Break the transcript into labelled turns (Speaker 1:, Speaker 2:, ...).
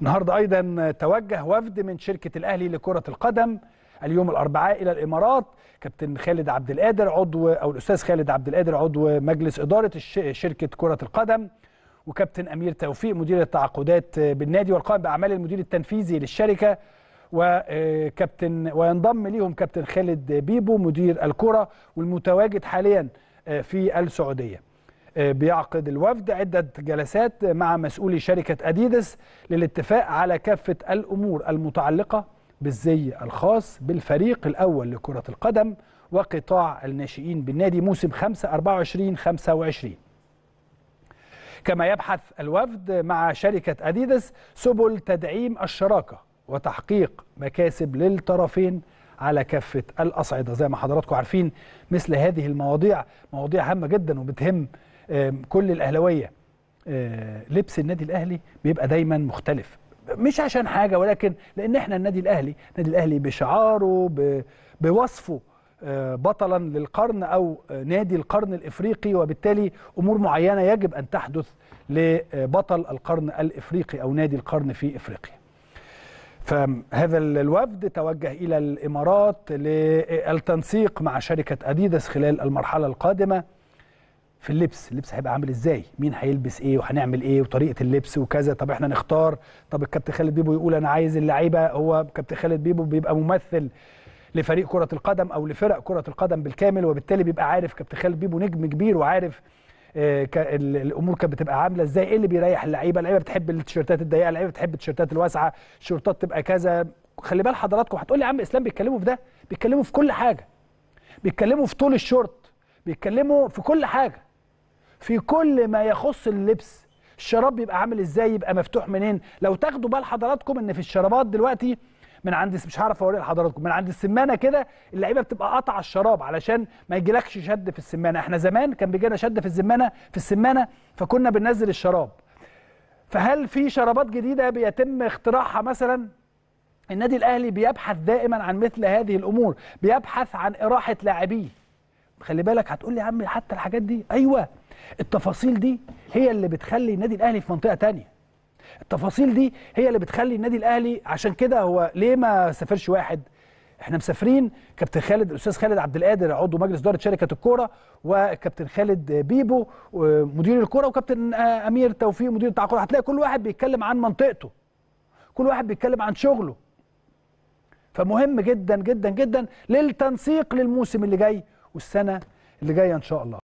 Speaker 1: النهارده ايضا توجه وفد من شركه الاهلي لكره القدم اليوم الاربعاء الى الامارات كابتن خالد عبد القادر عضو او الاستاذ خالد عبد القادر عضو مجلس اداره شركه كره القدم وكابتن امير توفيق مدير التعاقدات بالنادي والقائم باعمال المدير التنفيذي للشركه وكابتن آه، وينضم ليهم كابتن خالد بيبو مدير الكره والمتواجد حاليا آه، في السعوديه بيعقد الوفد عدة جلسات مع مسؤولي شركة أديدس للاتفاق على كافة الأمور المتعلقة بالزي الخاص بالفريق الأول لكرة القدم وقطاع الناشئين بالنادي موسم 5-24-25 كما يبحث الوفد مع شركة أديدس سبل تدعيم الشراكة وتحقيق مكاسب للطرفين على كافة الأصعدة زي ما حضراتكم عارفين مثل هذه المواضيع مواضيع هامة جدا وبتهم كل الاهلاويه آه، لبس النادي الاهلي بيبقى دايما مختلف مش عشان حاجه ولكن لان احنا النادي الاهلي النادي الاهلي بشعاره بوصفه آه، بطلا للقرن او نادي القرن الافريقي وبالتالي امور معينه يجب ان تحدث لبطل القرن الافريقي او نادي القرن في افريقيا فهذا الوفد توجه الى الامارات للتنسيق مع شركه اديداس خلال المرحله القادمه في اللبس اللبس هيبقى عامل ازاي مين هيلبس ايه وهنعمل ايه وطريقه اللبس وكذا طب احنا نختار طب الكابتن خالد بيبو يقول انا عايز اللعيبه هو كابتن خالد بيبو بيبقى ممثل لفريق كره القدم او لفرق كره القدم بالكامل وبالتالي بيبقى عارف كابتن خالد بيبو نجم كبير وعارف آه، الامور كانت بتبقى عامله ازاي ايه اللي بيريح اللعيبه اللعيبه بتحب التيشيرتات الضيقه اللعيبه بتحب التيشيرتات الواسعه الشورتات تبقى كذا خلي بال حضراتكم هتقول لي يا عم اسلام بيتكلموا في ده بيتكلموا في كل حاجه بيتكلموا في طول الشورت بيتكلموا في كل حاجه في كل ما يخص اللبس الشراب بيبقى عامل ازاي يبقى مفتوح منين لو تاخدوا بال حضراتكم ان في الشرابات دلوقتي من عند مش هعرف اوريها لحضراتكم من عند السمانه كده اللعيبه بتبقى قاطعه الشراب علشان ما يجيلكش شد في السمانه احنا زمان كان بيجينا شد في السمانه في السمانه فكنا بننزل الشراب فهل في شرابات جديده بيتم اختراعها مثلا النادي الاهلي بيبحث دائما عن مثل هذه الامور بيبحث عن اراحه لاعبيه خلي بالك هتقول لي يا عم حتى الحاجات دي ايوه التفاصيل دي هي اللي بتخلي النادي الاهلي في منطقه تانية التفاصيل دي هي اللي بتخلي النادي الاهلي عشان كده هو ليه ما سافرش واحد احنا مسافرين كابتن خالد الاستاذ خالد عبد القادر عضو مجلس اداره شركه الكوره وكابتن خالد بيبو مدير الكوره وكابتن امير توفيق مدير بتاع الكوره هتلاقي كل واحد بيتكلم عن منطقته كل واحد بيتكلم عن شغله فمهم جدا جدا جدا للتنسيق للموسم اللي جاي والسنه اللي جايه ان شاء الله